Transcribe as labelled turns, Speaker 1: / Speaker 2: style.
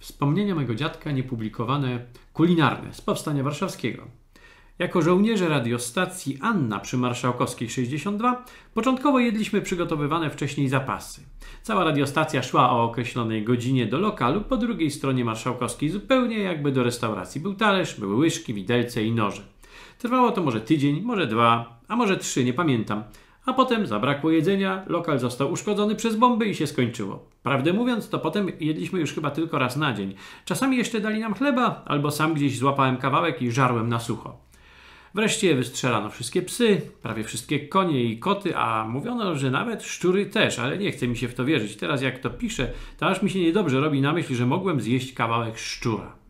Speaker 1: Wspomnienia mego dziadka niepublikowane kulinarne z powstania warszawskiego. Jako żołnierze radiostacji Anna przy Marszałkowskiej 62 początkowo jedliśmy przygotowywane wcześniej zapasy. Cała radiostacja szła o określonej godzinie do lokalu po drugiej stronie Marszałkowskiej zupełnie jakby do restauracji. Był talerz, były łyżki, widelce i noże. Trwało to może tydzień, może dwa, a może trzy, nie pamiętam a potem zabrakło jedzenia, lokal został uszkodzony przez bomby i się skończyło. Prawdę mówiąc, to potem jedliśmy już chyba tylko raz na dzień. Czasami jeszcze dali nam chleba, albo sam gdzieś złapałem kawałek i żarłem na sucho. Wreszcie wystrzelano wszystkie psy, prawie wszystkie konie i koty, a mówiono, że nawet szczury też, ale nie chce mi się w to wierzyć. Teraz jak to piszę, to aż mi się niedobrze robi na myśl, że mogłem zjeść kawałek szczura.